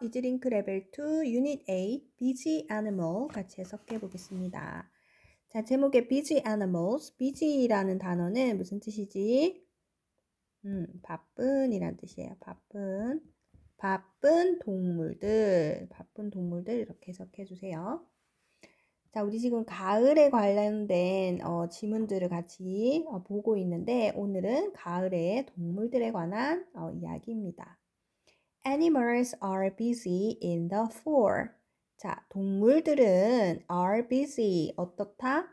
이즈링크 레벨 2 유닛 8 비지 애니멀 같이 해석해 보겠습니다. 자, 제목에 비지 애니멀스 비지라는 단어는 무슨 뜻이지? 음, 바쁜이란 뜻이에요. 바쁜. 바쁜 동물들. 바쁜 동물들 이렇게 해석해 주세요. 자, 우리 지금 가을에 관련된 어, 지문들을 같이 어, 보고 있는데 오늘은 가을의 동물들에 관한 어, 이야기입니다. Animals are busy in the fall. 자, 동물들은 are busy. 어떻다?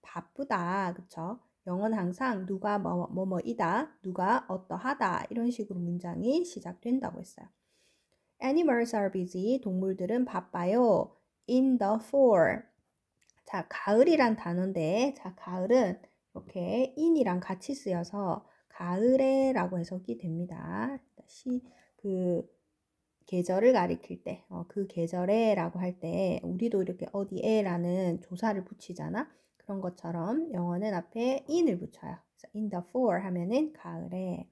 바쁘다. 그쵸? 영어는 항상 누가 뭐뭐이다, 뭐 누가 어떠하다 이런 식으로 문장이 시작된다고 했어요. Animals are busy. 동물들은 바빠요. In the fall. 자, 가을이란 단어인데, 자, 가을은 이렇게 in이랑 같이 쓰여서 가을에라고 해석이 됩니다. 시, 그 계절을 가리킬 때, 어, 그 계절에 라고 할 때, 우리도 이렇게 어디에 라는 조사를 붙이잖아. 그런 것처럼 영어는 앞에 in을 붙여요. 그래서 in the fall 하면은 가을에.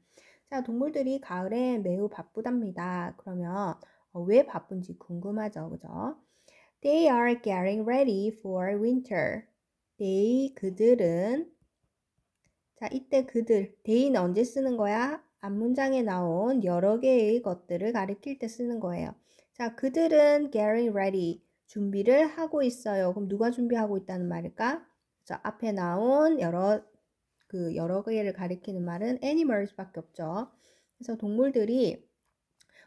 자, 동물들이 가을에 매우 바쁘답니다. 그러면 어, 왜 바쁜지 궁금하죠. 그죠? They are getting ready for winter. They, 그들은. 자, 이때 그들. They는 언제 쓰는 거야? 앞문장에 나온 여러 개의 것들을 가리킬 때 쓰는 거예요. 자, 그들은 getting ready, 준비를 하고 있어요. 그럼 누가 준비하고 있다는 말일까? 자, 앞에 나온 여러 그 여러 개를 가리키는 말은 animals밖에 없죠. 그래서 동물들이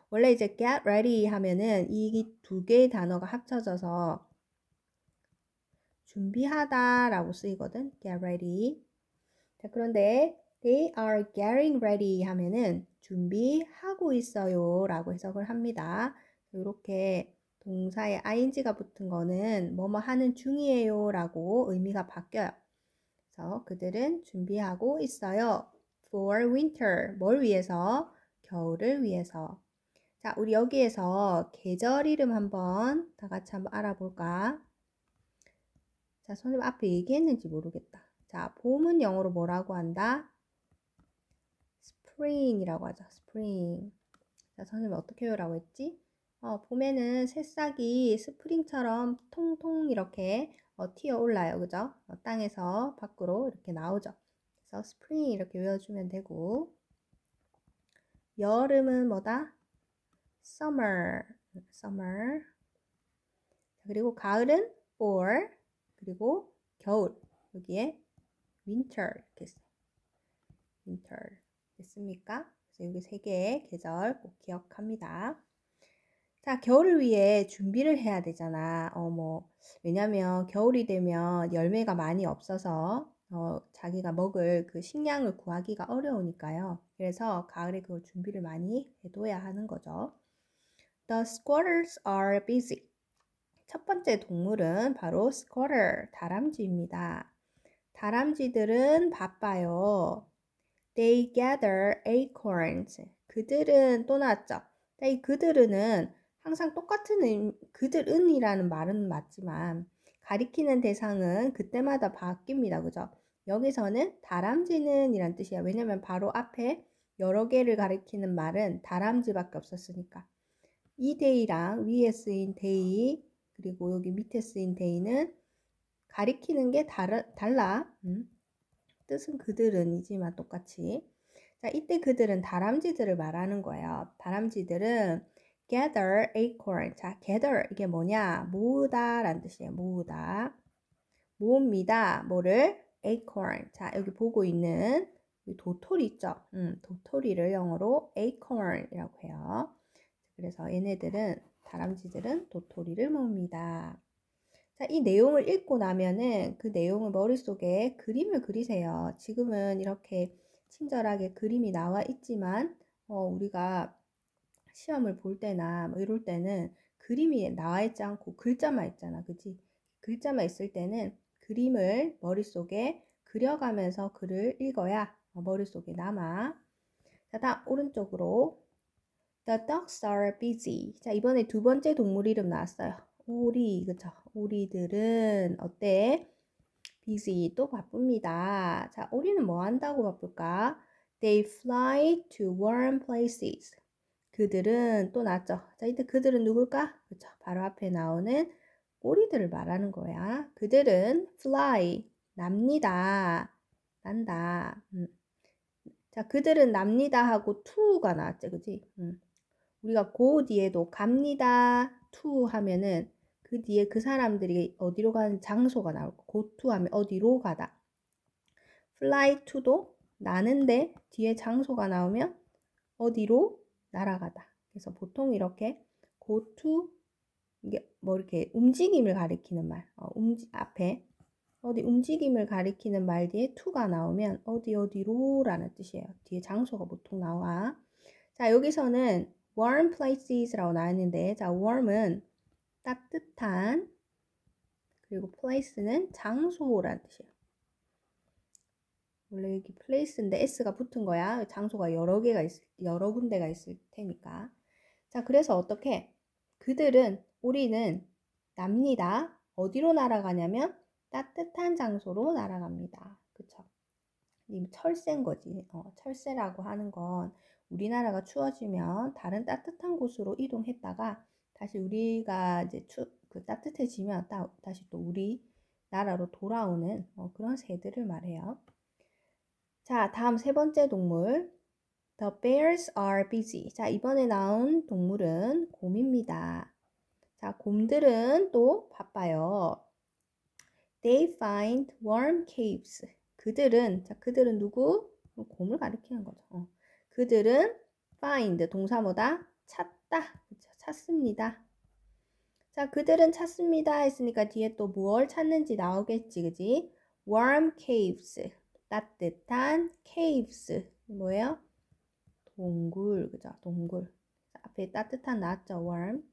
원래 이제 get ready 하면은 이 두 개의 단어가 합쳐져서 준비하다라고 쓰이거든. get ready. 자, 그런데 They are getting ready 하면은 준비하고 있어요 라고 해석을 합니다. 이렇게 동사에 ing가 붙은 거는 뭐뭐 하는 중이에요 라고 의미가 바뀌어요. 그래서 그들은 준비하고 있어요. for winter. 뭘 위해서? 겨울을 위해서. 자, 우리 여기에서 계절 이름 한번 다 같이 한번 알아볼까? 자, 선생님 앞에 얘기했는지 모르겠다. 자, 봄은 영어로 뭐라고 한다? spring이라고 하죠. spring. 자, 선생님 어떻게 요라고 했지? 어, 봄에는 새싹이 스프링처럼 통통 이렇게 어, 튀어 올라요. 그죠? 어, 땅에서 밖으로 이렇게 나오죠. 그래서 스프링 이렇게 외워주면 되고 여름은 뭐다? summer. summer. 그리고 가을은 or 그리고 겨울 여기에 winter 이렇게 있어요 winter. 됐습니까? 그래서 여기 세 개의 계절 꼭 기억합니다. 자, 겨울을 위해 준비를 해야 되잖아. 어, 뭐, 왜냐면 겨울이 되면 열매가 많이 없어서 어, 자기가 먹을 그 식량을 구하기가 어려우니까요. 그래서 가을에 그걸 준비를 많이 해둬야 하는 거죠. The squatters are busy. 첫 번째 동물은 바로 squatter, 다람쥐입니다. 다람쥐들은 바빠요. They gather acorns. 그들은 또 나왔죠. 네, 이 그들은 항상 똑같은 그들은이라는 말은 맞지만 가리키는 대상은 그때마다 바뀝니다. 그죠? 여기서는 다람쥐는 이란 뜻이야. 왜냐면 바로 앞에 여러 개를 가리키는 말은 다람쥐밖에 없었으니까. 이 데이랑 위에 쓰인 데이 그리고 여기 밑에 쓰인 데이는 가리키는 게 달라. 음. 뜻은 그들은이지만 똑같이. 자, 이때 그들은 다람쥐들을 말하는 거예요. 다람쥐들은 gather acorn. 자, gather 이게 뭐냐? 모으다는 뜻이에요. 모으다. 모읍니다. 뭐를? acorn. 자, 여기 보고 있는 도토리 있죠? 음, 도토리를 영어로 acorn이라고 해요. 그래서 얘네들은 다람쥐들은 도토리를 모읍니다. 자, 이 내용을 읽고 나면은 그 내용을 머릿속에 그림을 그리세요. 지금은 이렇게 친절하게 그림이 나와 있지만, 어, 우리가 시험을 볼 때나 뭐 이럴 때는 그림이 나와 있지 않고 글자만 있잖아. 그지? 글자만 있을 때는 그림을 머릿속에 그려가면서 글을 읽어야 머릿속에 남아. 자, 다 오른쪽으로. The dogs are busy. 자, 이번에 두 번째 동물 이름 나왔어요. 오리, 그쵸? 우리들은 어때? b u 또 바쁩니다. 자, 우리는 뭐 한다고 바쁠까? They fly to warm places. 그들은 또 낫죠. 자, 이때 그들은 누굴까? 그렇죠. 바로 앞에 나오는 꼬리들을 말하는 거야. 그들은 fly 납니다. 난다. 음. 자, 그들은 납니다 하고 to가 나왔죠. 그지? 음. 우리가 go 뒤에도 갑니다. to 하면은 그 뒤에 그 사람들이 어디로 가는 장소가 나올 거. go to 하면 어디로 가다. fly to도 나는데 뒤에 장소가 나오면 어디로 날아가다. 그래서 보통 이렇게 go to 이게 뭐 이렇게 움직임을 가리키는 말. 어, 움직 앞에 어디 움직임을 가리키는 말 뒤에 to가 나오면 어디 어디로라는 뜻이에요. 뒤에 장소가 보통 나와. 자, 여기서는 warm places라고 나왔는데 자, warm은 따뜻한 그리고 place는 장소란 뜻이에요. 원래 여기 place인데 s가 붙은 거야. 장소가 여러 개가 있, 여러 군데가 있을 테니까. 자, 그래서 어떻게 그들은 우리는 납니다. 어디로 날아가냐면 따뜻한 장소로 날아갑니다. 그쵸? 철새인 거지. 어, 철새라고 하는 건 우리나라가 추워지면 다른 따뜻한 곳으로 이동했다가 다시 우리가 이제 추, 그 따뜻해지면 따, 다시 또 우리 나라로 돌아오는 어, 그런 새들을 말해요. 자, 다음 세 번째 동물. The bears are busy. 자, 이번에 나온 동물은 곰입니다. 자, 곰들은 또 바빠요. They find warm caves. 그들은, 자, 그들은 누구? 곰을 가리키는 거죠. 어. 그들은 find, 동사뭐다? 찾다. 그쵸? 찾습니다. 자, 그들은 찾습니다 했으니까 뒤에 또 무엇 찾는지 나오겠지, 그지? warm caves, 따뜻한 caves, 뭐예요? 동굴, 그죠? 동굴. 앞에 따뜻한 나왔죠, warm.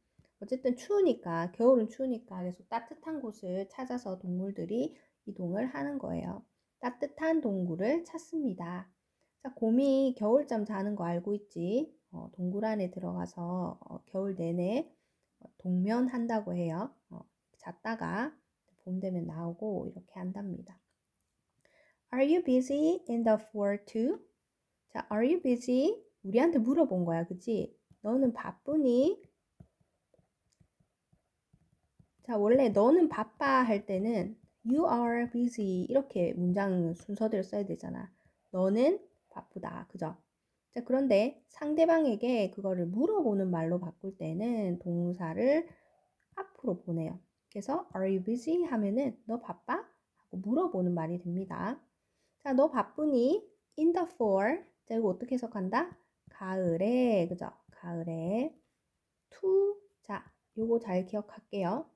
어쨌든 추우니까, 겨울은 추우니까 계속 따뜻한 곳을 찾아서 동물들이 이동을 하는 거예요. 따뜻한 동굴을 찾습니다. 자, 곰이 겨울잠 자는 거 알고 있지? 어, 동굴 안에 들어가서 어, 겨울 내내 어, 동면한다고 해요. 어, 잤다가 봄 되면 나오고 이렇게 한답니다. Are you busy in the f l o too? 자, are you busy? 우리한테 물어본 거야, 그치? 너는 바쁘니? 자, 원래 너는 바빠 할 때는 you are busy 이렇게 문장 순서대로 써야 되잖아. 너는 바쁘다. 그죠? 자, 그런데 상대방에게 그거를 물어보는 말로 바꿀 때는 동사를 앞으로 보내요. 그래서 are you busy 하면은 너 바빠? 하고 물어보는 말이 됩니다. 자, 너 바쁘니? in the fall. 자, 이거 어떻게 해석한다? 가을에. 그죠? 가을에. to. 자, 요거 잘 기억할게요.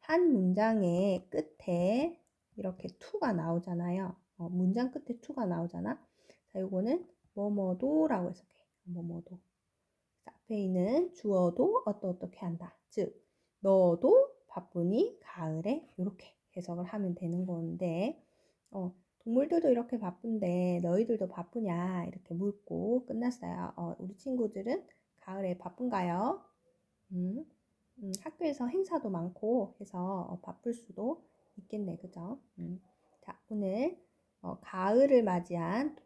한 문장의 끝에 이렇게 to가 나오잖아요. 어, 문장 끝에 to가 나오잖아. 자, 요거는 뭐뭐도라고 해석해. 뭐뭐도. 앞에 있는 주어도 어떠 어떻게 한다. 즉, 너도 바쁘니 가을에 이렇게 해석을 하면 되는 건데, 어, 동물들도 이렇게 바쁜데 너희들도 바쁘냐 이렇게 묻고 끝났어요. 어, 우리 친구들은 가을에 바쁜가요? 음, 음, 학교에서 행사도 많고 해서 어, 바쁠 수도 있겠네, 그죠? 음. 자, 오늘 어, 가을을 맞이한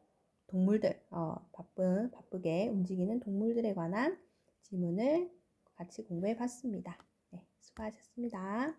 동물들, 어, 바쁜, 바쁘게 움직이는 동물들에 관한 질문을 같이 공부해 봤습니다. 네, 수고하셨습니다.